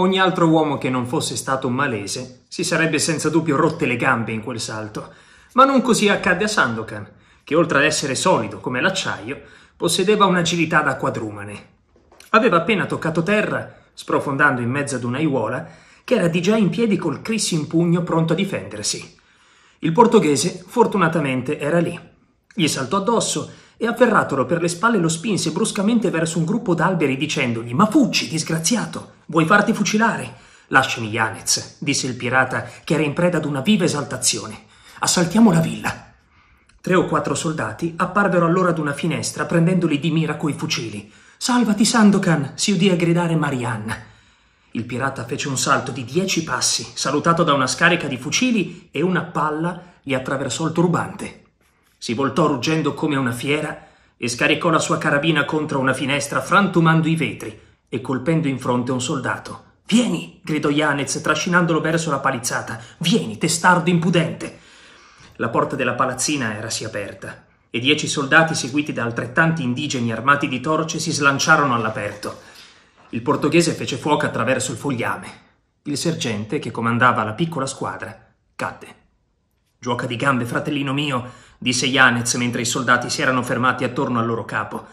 Ogni altro uomo che non fosse stato un malese si sarebbe senza dubbio rotte le gambe in quel salto, ma non così accadde a Sandokan, che oltre ad essere solido come l'acciaio, possedeva un'agilità da quadrumane. Aveva appena toccato terra, sprofondando in mezzo ad un'aiuola, che era di già in piedi col Chris in pugno pronto a difendersi. Il portoghese, fortunatamente, era lì. Gli saltò addosso e afferratolo per le spalle lo spinse bruscamente verso un gruppo d'alberi dicendogli «Ma fuggi, disgraziato! Vuoi farti fucilare?» «Lasciami, Yanez», disse il pirata, che era in preda ad una viva esaltazione. «Assaltiamo la villa!» Tre o quattro soldati apparvero allora ad una finestra prendendoli di mira coi fucili. «Salvati, Sandokan!» si udì a gridare Marianne. Il pirata fece un salto di dieci passi, salutato da una scarica di fucili e una palla gli attraversò il turbante. Si voltò ruggendo come una fiera e scaricò la sua carabina contro una finestra, frantumando i vetri e colpendo in fronte un soldato. Vieni! gridò Yanez, trascinandolo verso la palizzata. Vieni, testardo impudente! La porta della palazzina era si aperta e dieci soldati, seguiti da altrettanti indigeni armati di torce, si slanciarono all'aperto. Il portoghese fece fuoco attraverso il fogliame. Il sergente, che comandava la piccola squadra, cadde. Gioca di gambe, fratellino mio, disse Yanez mentre i soldati si erano fermati attorno al loro capo.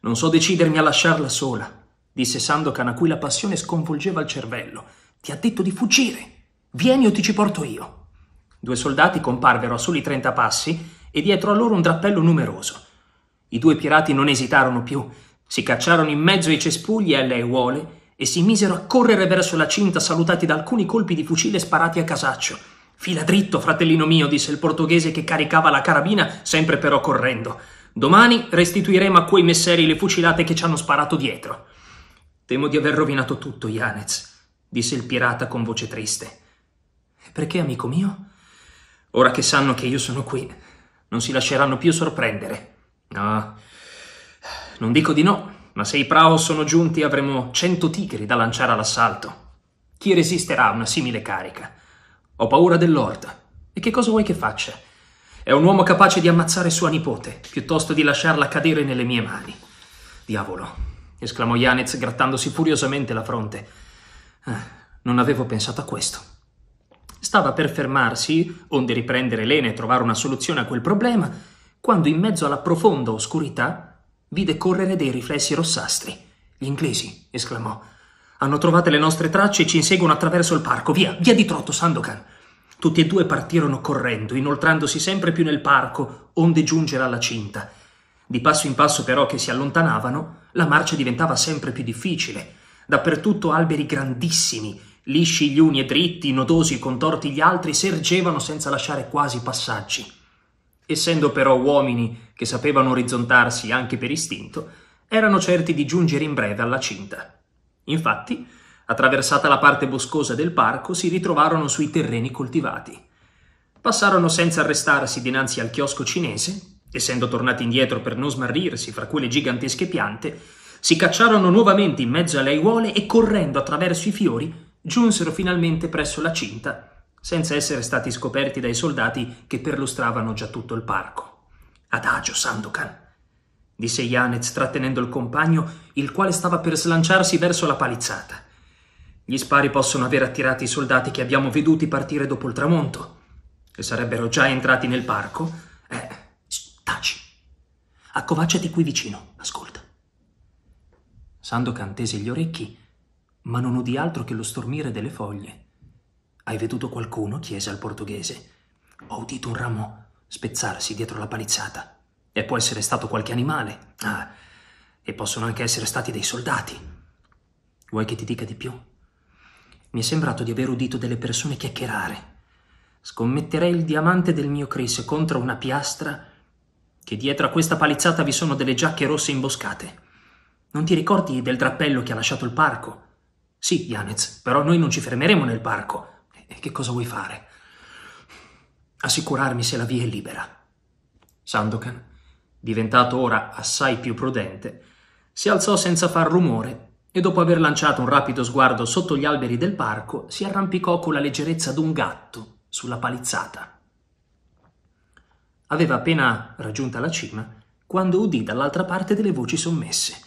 Non so decidermi a lasciarla sola, disse Sandokan a cui la passione sconvolgeva il cervello. Ti ha detto di fuggire. Vieni o ti ci porto io. Due soldati comparvero a soli trenta passi e dietro a loro un drappello numeroso. I due pirati non esitarono più, si cacciarono in mezzo ai cespugli e alle aiuole e si misero a correre verso la cinta salutati da alcuni colpi di fucile sparati a casaccio. Fila dritto, fratellino mio, disse il portoghese che caricava la carabina, sempre però correndo. Domani restituiremo a quei messeri le fucilate che ci hanno sparato dietro. Temo di aver rovinato tutto, Janez, disse il pirata con voce triste. Perché, amico mio? Ora che sanno che io sono qui, non si lasceranno più sorprendere. No, non dico di no, ma se i Prao sono giunti avremo cento tigri da lanciare all'assalto. Chi resisterà a una simile carica? Ho paura del Lord. E che cosa vuoi che faccia? È un uomo capace di ammazzare sua nipote, piuttosto di lasciarla cadere nelle mie mani. Diavolo, esclamò Yanez grattandosi furiosamente la fronte. Ah, non avevo pensato a questo. Stava per fermarsi, onde riprendere Lene e trovare una soluzione a quel problema, quando in mezzo alla profonda oscurità vide correre dei riflessi rossastri. Gli inglesi, esclamò. Hanno trovate le nostre tracce e ci inseguono attraverso il parco. Via, via di trotto, Sandokan. Tutti e due partirono correndo, inoltrandosi sempre più nel parco, onde giungere alla cinta. Di passo in passo però che si allontanavano, la marcia diventava sempre più difficile. Dappertutto alberi grandissimi, lisci gli uni e dritti, nodosi e contorti gli altri, sergevano senza lasciare quasi passaggi. Essendo però uomini che sapevano orizzontarsi anche per istinto, erano certi di giungere in breve alla cinta. Infatti, Attraversata la parte boscosa del parco, si ritrovarono sui terreni coltivati. Passarono senza arrestarsi dinanzi al chiosco cinese, essendo tornati indietro per non smarrirsi fra quelle gigantesche piante, si cacciarono nuovamente in mezzo alle aiuole e correndo attraverso i fiori giunsero finalmente presso la cinta, senza essere stati scoperti dai soldati che perlustravano già tutto il parco. Adagio, Sandokan, disse Yanez trattenendo il compagno, il quale stava per slanciarsi verso la palizzata. Gli spari possono aver attirato i soldati che abbiamo veduti partire dopo il tramonto, che sarebbero già entrati nel parco. Eh, taci. Accovacciati qui vicino, ascolta. Sandokan tese gli orecchi, ma non udì altro che lo stormire delle foglie. Hai veduto qualcuno? chiese al portoghese. Ho udito un ramo spezzarsi dietro la palizzata. E può essere stato qualche animale. Ah, e possono anche essere stati dei soldati. Vuoi che ti dica di più? Mi è sembrato di aver udito delle persone chiacchierare. Scommetterei il diamante del mio Chris contro una piastra che dietro a questa palizzata vi sono delle giacche rosse imboscate. Non ti ricordi del drappello che ha lasciato il parco? Sì, Janez, però noi non ci fermeremo nel parco. E che cosa vuoi fare? Assicurarmi se la via è libera. Sandokan, diventato ora assai più prudente, si alzò senza far rumore e dopo aver lanciato un rapido sguardo sotto gli alberi del parco, si arrampicò con la leggerezza d'un gatto sulla palizzata. Aveva appena raggiunta la cima quando udì dall'altra parte delle voci sommesse.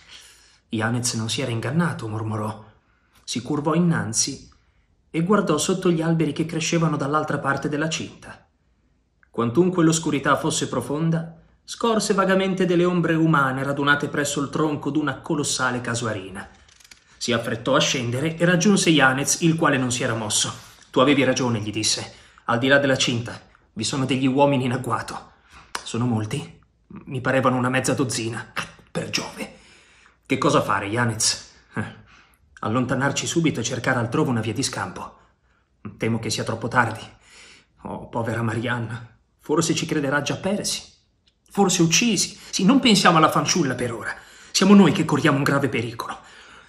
Janez non si era ingannato, mormorò. Si curvò innanzi e guardò sotto gli alberi che crescevano dall'altra parte della cinta. Quantunque l'oscurità fosse profonda, scorse vagamente delle ombre umane radunate presso il tronco d'una colossale casuarina. Si affrettò a scendere e raggiunse Yanez, il quale non si era mosso. Tu avevi ragione, gli disse. Al di là della cinta, vi sono degli uomini in agguato. Sono molti? Mi parevano una mezza dozzina. Per Giove. Che cosa fare, Yanez? Eh, allontanarci subito e cercare altrove una via di scampo. Temo che sia troppo tardi. Oh, povera Marianna. Forse ci crederà già persi. Forse uccisi. Sì, non pensiamo alla fanciulla per ora. Siamo noi che corriamo un grave pericolo.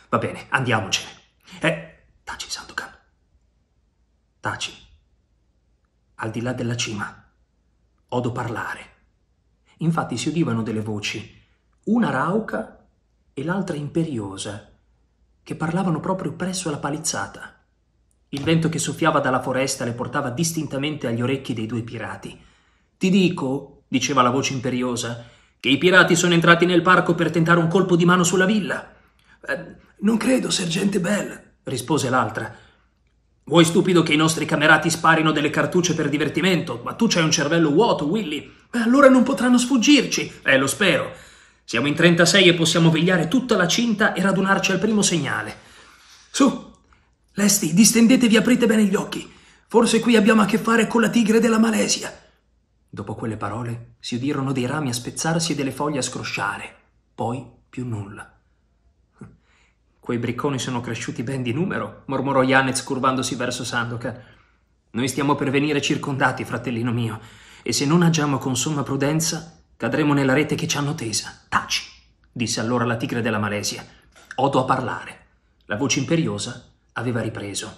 Va bene, andiamocene. Eh, taci, Sandokan. Taci. Al di là della cima. Odo parlare. Infatti si udivano delle voci, una rauca e l'altra imperiosa, che parlavano proprio presso la palizzata. Il vento che soffiava dalla foresta le portava distintamente agli orecchi dei due pirati. Ti dico, diceva la voce imperiosa, che i pirati sono entrati nel parco per tentare un colpo di mano sulla villa. Eh, non credo, sergente Bell, rispose l'altra. Vuoi stupido che i nostri camerati sparino delle cartucce per divertimento, ma tu c'hai un cervello vuoto, Willy. Allora non potranno sfuggirci. Eh, lo spero. Siamo in 36 e possiamo vegliare tutta la cinta e radunarci al primo segnale. Su, lesti, distendetevi, e aprite bene gli occhi. Forse qui abbiamo a che fare con la tigre della Malesia. Dopo quelle parole si udirono dei rami a spezzarsi e delle foglie a scrosciare. Poi più nulla. Quei bricconi sono cresciuti ben di numero, mormorò Yanez curvandosi verso Sandokan. Noi stiamo per venire circondati, fratellino mio, e se non agiamo con somma prudenza, cadremo nella rete che ci hanno tesa. Taci, disse allora la tigre della Malesia. Odo a parlare. La voce imperiosa aveva ripreso.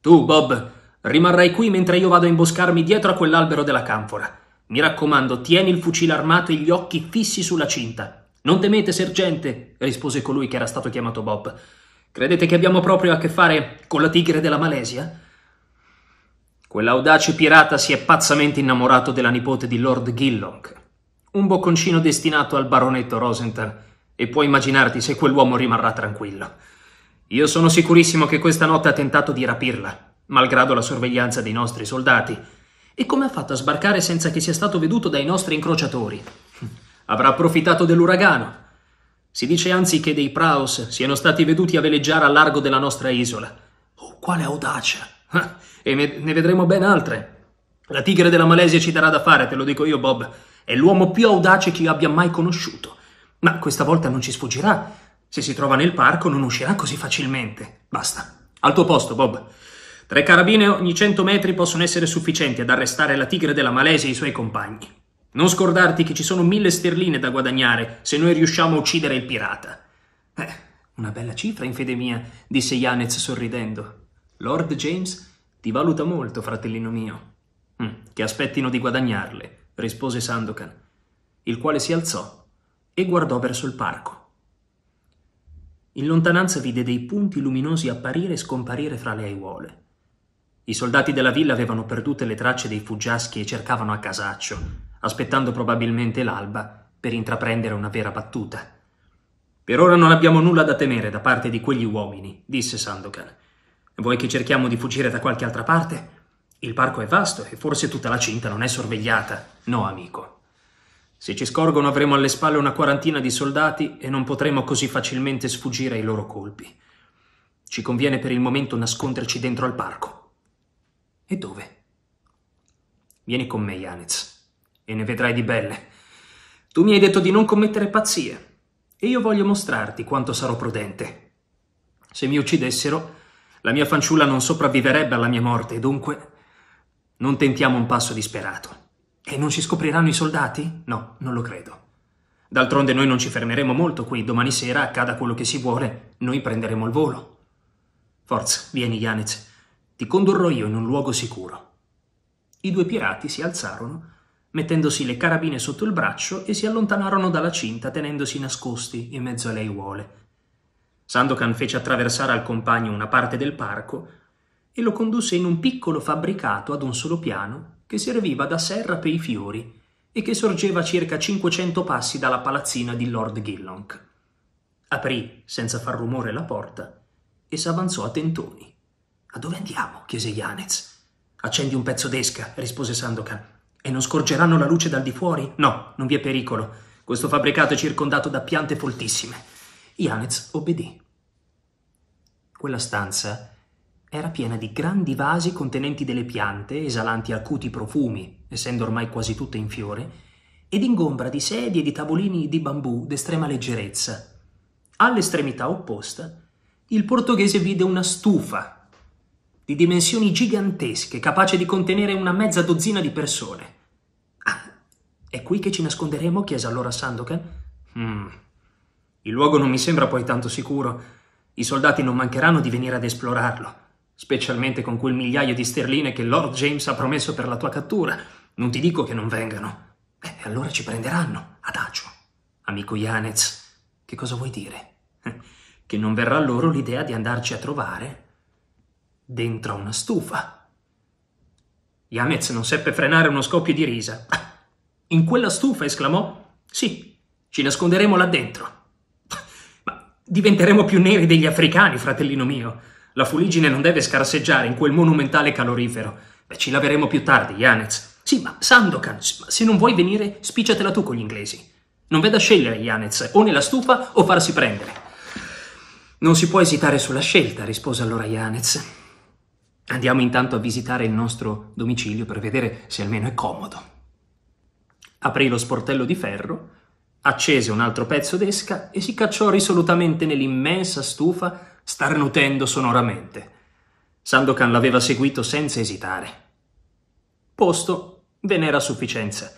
Tu, Bob, rimarrai qui mentre io vado a imboscarmi dietro a quell'albero della canfora. Mi raccomando, tieni il fucile armato e gli occhi fissi sulla cinta. Non temete, sergente, rispose colui che era stato chiamato Bob. Credete che abbiamo proprio a che fare con la tigre della Malesia? Quell'audace pirata si è pazzamente innamorato della nipote di Lord Gillock, un bocconcino destinato al baronetto Rosenthal, e puoi immaginarti se quell'uomo rimarrà tranquillo. Io sono sicurissimo che questa notte ha tentato di rapirla, malgrado la sorveglianza dei nostri soldati. E come ha fatto a sbarcare senza che sia stato veduto dai nostri incrociatori? Avrà approfittato dell'uragano. Si dice anzi che dei praos siano stati veduti a veleggiare al largo della nostra isola. Oh, quale audacia! Ah, e ne vedremo ben altre. La tigre della Malesia ci darà da fare, te lo dico io, Bob. È l'uomo più audace che io abbia mai conosciuto. Ma questa volta non ci sfuggirà. Se si trova nel parco non uscirà così facilmente. Basta. Al tuo posto, Bob. Tre carabine ogni cento metri possono essere sufficienti ad arrestare la tigre della Malesia e i suoi compagni. Non scordarti che ci sono mille sterline da guadagnare se noi riusciamo a uccidere il pirata. Beh, una bella cifra, in fede mia, disse Yanez sorridendo. Lord James ti valuta molto, fratellino mio. Mm, che aspettino di guadagnarle, rispose Sandokan, il quale si alzò e guardò verso il parco. In lontananza vide dei punti luminosi apparire e scomparire fra le aiuole. I soldati della villa avevano perdute le tracce dei fuggiaschi e cercavano a casaccio, aspettando probabilmente l'alba per intraprendere una vera battuta. Per ora non abbiamo nulla da temere da parte di quegli uomini, disse Sandokan. Vuoi che cerchiamo di fuggire da qualche altra parte? Il parco è vasto e forse tutta la cinta non è sorvegliata. No, amico. Se ci scorgono avremo alle spalle una quarantina di soldati e non potremo così facilmente sfuggire ai loro colpi. Ci conviene per il momento nasconderci dentro al parco. E dove? Vieni con me, Yanez e ne vedrai di belle. Tu mi hai detto di non commettere pazzie e io voglio mostrarti quanto sarò prudente. Se mi uccidessero, la mia fanciulla non sopravviverebbe alla mia morte e dunque non tentiamo un passo disperato. E non ci scopriranno i soldati? No, non lo credo. D'altronde noi non ci fermeremo molto qui, domani sera accada quello che si vuole, noi prenderemo il volo. Forza, vieni Janez, ti condurrò io in un luogo sicuro. I due pirati si alzarono mettendosi le carabine sotto il braccio e si allontanarono dalla cinta tenendosi nascosti in mezzo alle aiuole. Sandokan fece attraversare al compagno una parte del parco e lo condusse in un piccolo fabbricato ad un solo piano che serviva da serra per i fiori e che sorgeva a circa 500 passi dalla palazzina di Lord Gillonk. Aprì senza far rumore la porta e s'avanzò a tentoni. A dove andiamo? chiese Yanez. Accendi un pezzo d'esca, rispose Sandokan. E non scorgeranno la luce dal di fuori? No, non vi è pericolo. Questo fabbricato è circondato da piante foltissime. Janez obbedì. Quella stanza era piena di grandi vasi contenenti delle piante, esalanti acuti profumi, essendo ormai quasi tutte in fiore, ed ingombra di sedie e di tavolini di bambù d'estrema leggerezza. All'estremità opposta, il portoghese vide una stufa di dimensioni gigantesche, capace di contenere una mezza dozzina di persone. Ah, è qui che ci nasconderemo? chiese allora Sandokan. Hmm. Il luogo non mi sembra poi tanto sicuro. I soldati non mancheranno di venire ad esplorarlo, specialmente con quel migliaio di sterline che Lord James ha promesso per la tua cattura. Non ti dico che non vengano. Beh, allora ci prenderanno, adagio. Amico Yanez, che cosa vuoi dire? Che non verrà loro l'idea di andarci a trovare dentro a una stufa. Yanez non seppe frenare uno scoppio di risa. In quella stufa esclamò: Sì, ci nasconderemo là dentro. Ma diventeremo più neri degli africani, fratellino mio. La fuligine non deve scarseggiare in quel monumentale calorifero. Beh, ci laveremo più tardi, Yanez. Sì, ma Sandokan, se non vuoi venire, spicciatela tu con gli inglesi. Non veda scegliere, Yanez, o nella stufa o farsi prendere. Non si può esitare sulla scelta, rispose allora Yanez. Andiamo intanto a visitare il nostro domicilio per vedere se almeno è comodo. Aprì lo sportello di ferro, accese un altro pezzo d'esca e si cacciò risolutamente nell'immensa stufa, starnutendo sonoramente. Sandokan l'aveva seguito senza esitare. Posto ve n'era a sufficienza,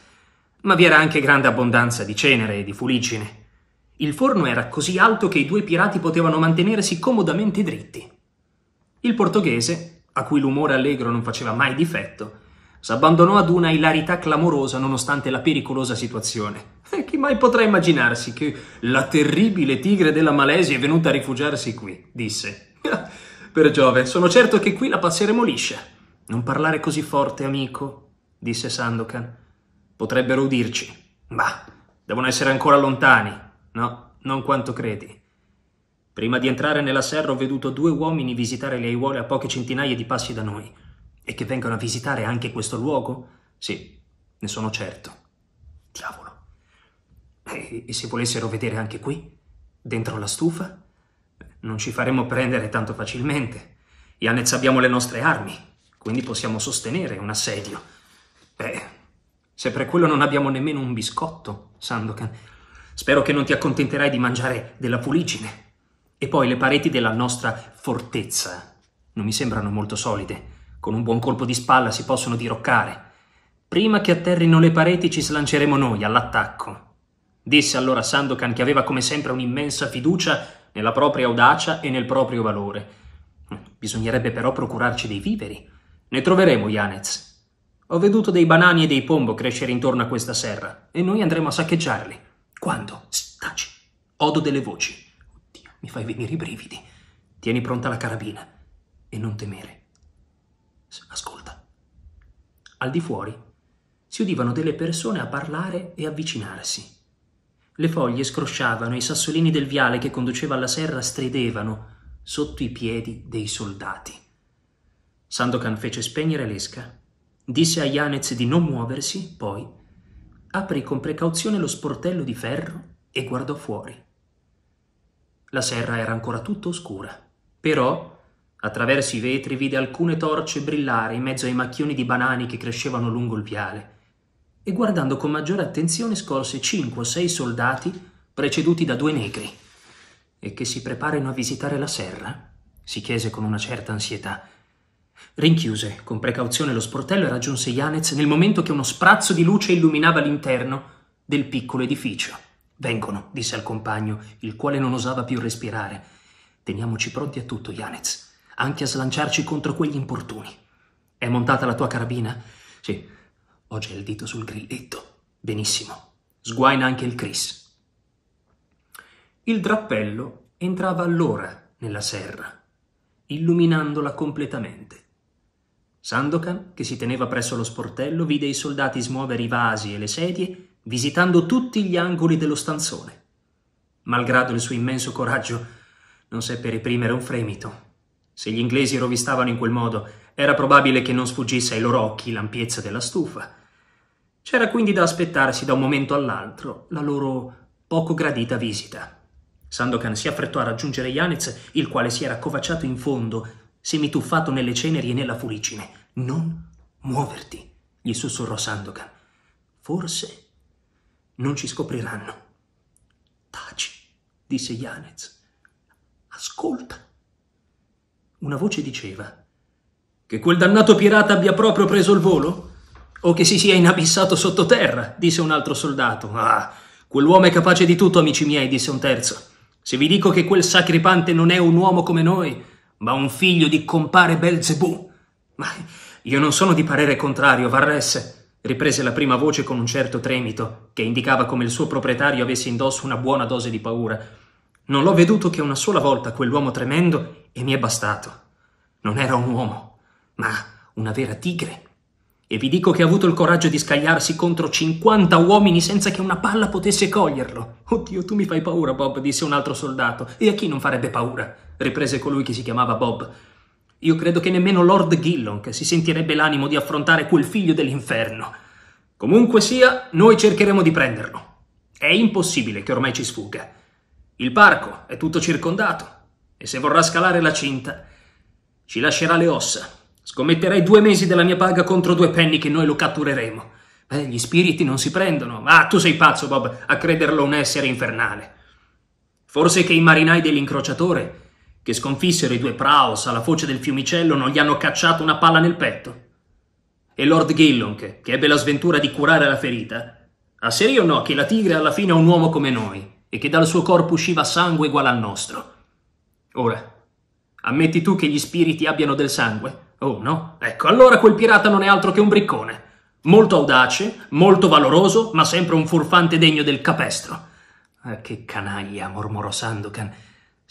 ma vi era anche grande abbondanza di cenere e di fuliggine. Il forno era così alto che i due pirati potevano mantenersi comodamente dritti. Il portoghese a cui l'umore allegro non faceva mai difetto, s'abbandonò ad una ilarità clamorosa nonostante la pericolosa situazione. E chi mai potrà immaginarsi che la terribile tigre della Malesia è venuta a rifugiarsi qui, disse. per Giove, sono certo che qui la passeremo liscia. Non parlare così forte, amico, disse Sandokan. Potrebbero udirci. Ma devono essere ancora lontani. No, non quanto credi. Prima di entrare nella serra ho veduto due uomini visitare le aiuole a poche centinaia di passi da noi. E che vengano a visitare anche questo luogo? Sì, ne sono certo. Diavolo. E, e se volessero vedere anche qui? Dentro la stufa? Non ci faremmo prendere tanto facilmente. Yanez abbiamo le nostre armi, quindi possiamo sostenere un assedio. Beh, se per quello non abbiamo nemmeno un biscotto, Sandokan, spero che non ti accontenterai di mangiare della puligine. E poi le pareti della nostra fortezza eh, non mi sembrano molto solide. Con un buon colpo di spalla si possono diroccare. Prima che atterrino le pareti ci slanceremo noi all'attacco. Disse allora Sandokan che aveva come sempre un'immensa fiducia nella propria audacia e nel proprio valore. Eh, bisognerebbe però procurarci dei viveri. Ne troveremo, Yanez. Ho veduto dei banani e dei pombo crescere intorno a questa serra e noi andremo a saccheggiarli. Quando? Staci. Odo delle voci. Mi fai venire i brividi. Tieni pronta la carabina e non temere. Ascolta. Al di fuori si udivano delle persone a parlare e avvicinarsi. Le foglie scrosciavano, i sassolini del viale che conduceva alla serra stridevano sotto i piedi dei soldati. Sandokan fece spegnere l'esca, disse a Yanez di non muoversi, poi aprì con precauzione lo sportello di ferro e guardò fuori. La serra era ancora tutta oscura. Però, attraverso i vetri, vide alcune torce brillare in mezzo ai macchioni di banani che crescevano lungo il viale. E guardando con maggiore attenzione scorse cinque o sei soldati preceduti da due negri. E che si preparino a visitare la serra? si chiese con una certa ansietà. Rinchiuse con precauzione lo sportello e raggiunse Yanez nel momento che uno sprazzo di luce illuminava l'interno del piccolo edificio. Vengono, disse al compagno, il quale non osava più respirare. Teniamoci pronti a tutto, Yanez, anche a slanciarci contro quegli importuni. È montata la tua carabina? Sì, ho già il dito sul grilletto. Benissimo. Sguaina anche il Cris. Il drappello entrava allora nella serra, illuminandola completamente. Sandokan, che si teneva presso lo sportello, vide i soldati smuovere i vasi e le sedie visitando tutti gli angoli dello stanzone. Malgrado il suo immenso coraggio, non seppe reprimere un fremito. Se gli inglesi rovistavano in quel modo, era probabile che non sfuggisse ai loro occhi l'ampiezza della stufa. C'era quindi da aspettarsi da un momento all'altro la loro poco gradita visita. Sandokan si affrettò a raggiungere Yanez, il quale si era accovacciato in fondo, semituffato nelle ceneri e nella fuligine. Non muoverti, gli sussurrò Sandokan. Forse non ci scopriranno. Taci, disse Yanez. Ascolta. Una voce diceva che quel dannato pirata abbia proprio preso il volo? O che si sia inabissato sottoterra, disse un altro soldato. Ah, quell'uomo è capace di tutto, amici miei, disse un terzo. Se vi dico che quel sacripante non è un uomo come noi, ma un figlio di compare Belzebù. Ma io non sono di parere contrario, Varresse riprese la prima voce con un certo tremito, che indicava come il suo proprietario avesse indosso una buona dose di paura. Non l'ho veduto che una sola volta quell'uomo tremendo e mi è bastato. Non era un uomo, ma una vera tigre. E vi dico che ha avuto il coraggio di scagliarsi contro 50 uomini senza che una palla potesse coglierlo. Oddio, tu mi fai paura, Bob, disse un altro soldato. E a chi non farebbe paura? riprese colui che si chiamava Bob. Io credo che nemmeno Lord Gillon che si sentirebbe l'animo di affrontare quel figlio dell'inferno. Comunque sia, noi cercheremo di prenderlo. È impossibile che ormai ci sfugga. Il parco è tutto circondato e se vorrà scalare la cinta ci lascerà le ossa. Scommetterei due mesi della mia paga contro due penny che noi lo cattureremo. Beh, gli spiriti non si prendono. Ah, tu sei pazzo, Bob, a crederlo un essere infernale. Forse che i marinai dell'incrociatore che sconfissero i due Praos alla foce del fiumicello non gli hanno cacciato una palla nel petto. E Lord Gillon, che ebbe la sventura di curare la ferita, ha asserì o no che la tigre alla fine è un uomo come noi e che dal suo corpo usciva sangue uguale al nostro. Ora, ammetti tu che gli spiriti abbiano del sangue? Oh no? Ecco, allora quel pirata non è altro che un briccone. Molto audace, molto valoroso, ma sempre un furfante degno del capestro. Ah, che canaglia, mormorò Sandokan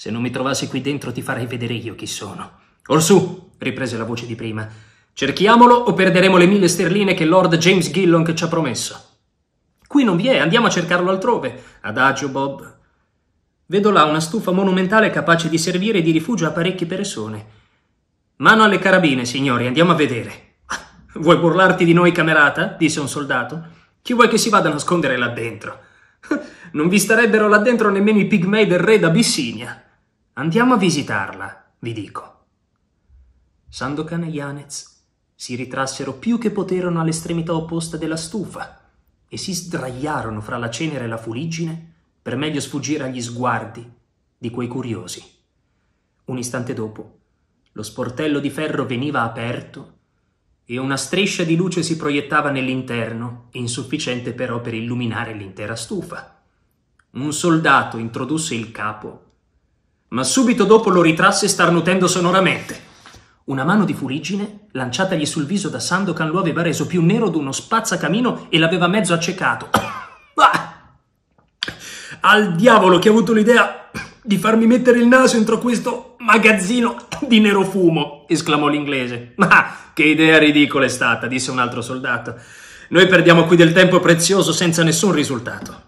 se non mi trovassi qui dentro ti farei vedere io chi sono. Orsù, riprese la voce di prima, cerchiamolo o perderemo le mille sterline che Lord James Gillon ci ha promesso. Qui non vi è, andiamo a cercarlo altrove. Adagio, Bob. Vedo là una stufa monumentale capace di servire di rifugio a parecchie persone. Mano alle carabine, signori, andiamo a vedere. Vuoi burlarti di noi, camerata? disse un soldato. Chi vuoi che si vada a nascondere là dentro? non vi starebbero là dentro nemmeno i pigmei del re d'Abissinia. Andiamo a visitarla, vi dico. Sandokan e Yanez si ritrassero più che poterono all'estremità opposta della stufa e si sdraiarono fra la cenere e la fuliggine per meglio sfuggire agli sguardi di quei curiosi. Un istante dopo, lo sportello di ferro veniva aperto e una striscia di luce si proiettava nell'interno, insufficiente però per illuminare l'intera stufa. Un soldato introdusse il capo ma subito dopo lo ritrasse starnutendo sonoramente. Una mano di furigine, lanciatagli sul viso da Sandokan, lo aveva reso più nero d'uno spazzacamino e l'aveva mezzo accecato. ah! Al diavolo che ha avuto l'idea di farmi mettere il naso entro questo magazzino di nero fumo! esclamò l'inglese. Ma che idea ridicola è stata, disse un altro soldato. Noi perdiamo qui del tempo prezioso senza nessun risultato.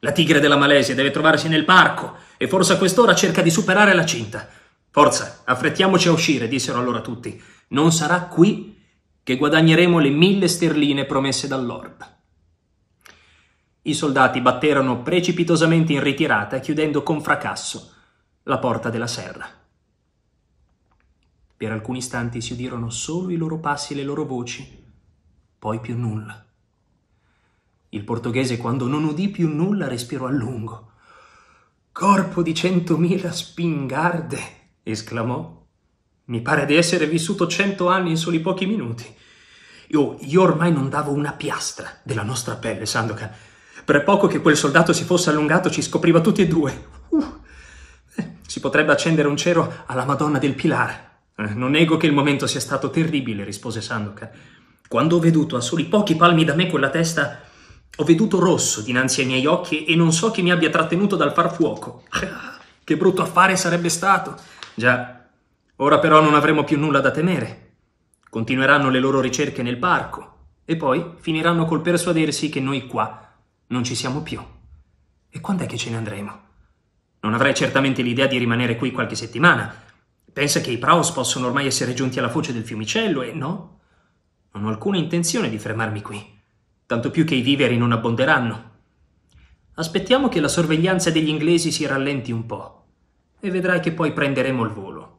La tigre della Malesia deve trovarsi nel parco e forse a quest'ora cerca di superare la cinta. Forza, affrettiamoci a uscire, dissero allora tutti. Non sarà qui che guadagneremo le mille sterline promesse dall'orb. I soldati batterono precipitosamente in ritirata, chiudendo con fracasso la porta della serra. Per alcuni istanti si udirono solo i loro passi e le loro voci, poi più nulla. Il portoghese, quando non udì più nulla, respirò a lungo Corpo di centomila spingarde! esclamò. Mi pare di essere vissuto cento anni in soli pochi minuti. Io, io ormai non davo una piastra della nostra pelle, Sandokan. Per poco che quel soldato si fosse allungato ci scopriva tutti e due. Uh, eh, si potrebbe accendere un cero alla Madonna del Pilar. Eh, non nego che il momento sia stato terribile, rispose Sandokan. Quando ho veduto a soli pochi palmi da me quella testa, ho veduto rosso dinanzi ai miei occhi e non so chi mi abbia trattenuto dal far fuoco. che brutto affare sarebbe stato! Già, ora però non avremo più nulla da temere. Continueranno le loro ricerche nel parco e poi finiranno col persuadersi che noi qua non ci siamo più. E quando è che ce ne andremo? Non avrai certamente l'idea di rimanere qui qualche settimana. Pensa che i Praus possono ormai essere giunti alla foce del fiumicello e no, non ho alcuna intenzione di fermarmi qui tanto più che i viveri non abbonderanno. Aspettiamo che la sorveglianza degli inglesi si rallenti un po' e vedrai che poi prenderemo il volo.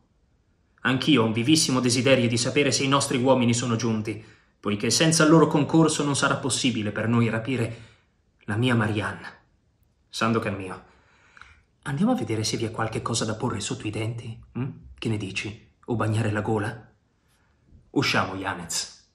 Anch'io ho un vivissimo desiderio di sapere se i nostri uomini sono giunti, poiché senza il loro concorso non sarà possibile per noi rapire la mia Marianna. Sandokan mio, andiamo a vedere se vi è qualche cosa da porre sotto i denti? Hm? Che ne dici? O bagnare la gola? Usciamo, Yanez.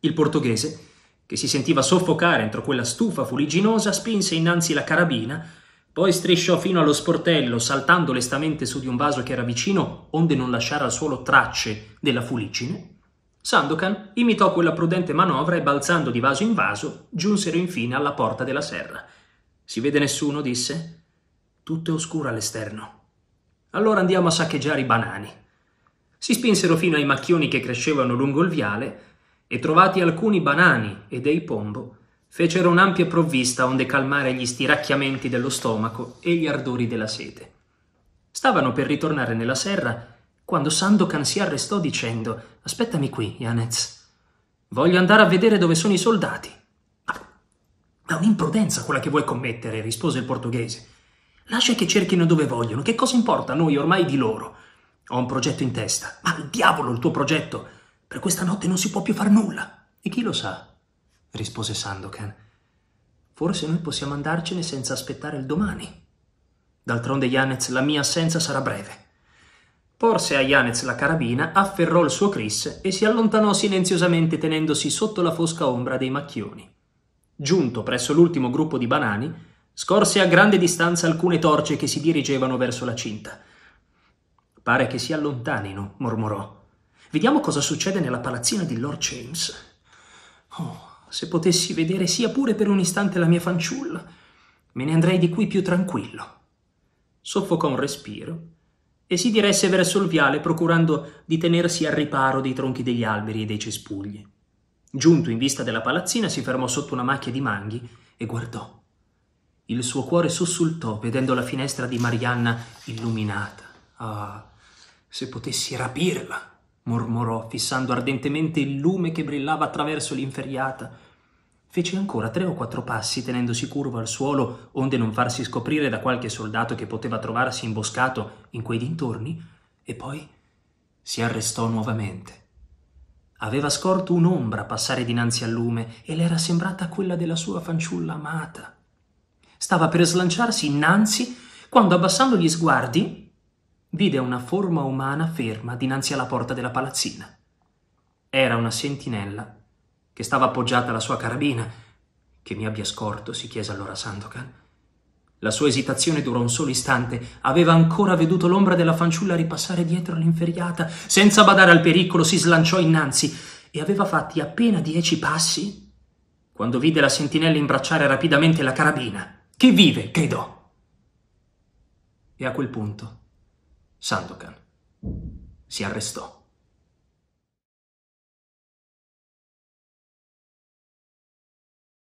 Il portoghese che si sentiva soffocare entro quella stufa fuligginosa, spinse innanzi la carabina, poi strisciò fino allo sportello, saltando lestamente su di un vaso che era vicino, onde non lasciare al suolo tracce della fuligine. Sandokan imitò quella prudente manovra e balzando di vaso in vaso giunsero infine alla porta della serra. Si vede nessuno? disse. Tutto è oscuro all'esterno. Allora andiamo a saccheggiare i banani. Si spinsero fino ai macchioni che crescevano lungo il viale e trovati alcuni banani e dei pombo, fecero un'ampia provvista onde calmare gli stiracchiamenti dello stomaco e gli ardori della sete. Stavano per ritornare nella serra quando Sandokan si arrestò dicendo «Aspettami qui, Yanez. Voglio andare a vedere dove sono i soldati». «Ma ah, è un'imprudenza quella che vuoi commettere», rispose il portoghese. «Lascia che cerchino dove vogliono. Che cosa importa a noi ormai di loro? Ho un progetto in testa». «Ma il diavolo il tuo progetto!» Per questa notte non si può più far nulla. E chi lo sa? rispose Sandokan. Forse noi possiamo andarcene senza aspettare il domani. D'altronde, Yanez, la mia assenza sarà breve. Porse a Yanez la carabina, afferrò il suo Chris e si allontanò silenziosamente tenendosi sotto la fosca ombra dei macchioni. Giunto presso l'ultimo gruppo di banani, scorse a grande distanza alcune torce che si dirigevano verso la cinta. Pare che si allontanino, mormorò. Vediamo cosa succede nella palazzina di Lord James. Oh, se potessi vedere sia pure per un istante la mia fanciulla, me ne andrei di qui più tranquillo. Soffocò un respiro e si diresse verso il viale procurando di tenersi al riparo dei tronchi degli alberi e dei cespugli. Giunto in vista della palazzina si fermò sotto una macchia di manghi e guardò. Il suo cuore sussultò vedendo la finestra di Marianna illuminata. Ah, se potessi rapirla! mormorò, fissando ardentemente il lume che brillava attraverso l'inferriata. Fece ancora tre o quattro passi, tenendosi curvo al suolo, onde non farsi scoprire da qualche soldato che poteva trovarsi imboscato in quei dintorni, e poi si arrestò nuovamente. Aveva scorto un'ombra passare dinanzi al lume e le era sembrata quella della sua fanciulla amata. Stava per slanciarsi innanzi quando, abbassando gli sguardi, vide una forma umana ferma dinanzi alla porta della palazzina. Era una sentinella che stava appoggiata alla sua carabina. Che mi abbia scorto, si chiese allora Sandokan. La sua esitazione durò un solo istante. Aveva ancora veduto l'ombra della fanciulla ripassare dietro l'inferriata. Senza badare al pericolo, si slanciò innanzi e aveva fatti appena dieci passi quando vide la sentinella imbracciare rapidamente la carabina. Chi vive? gridò. E a quel punto Sandokan se arrestó.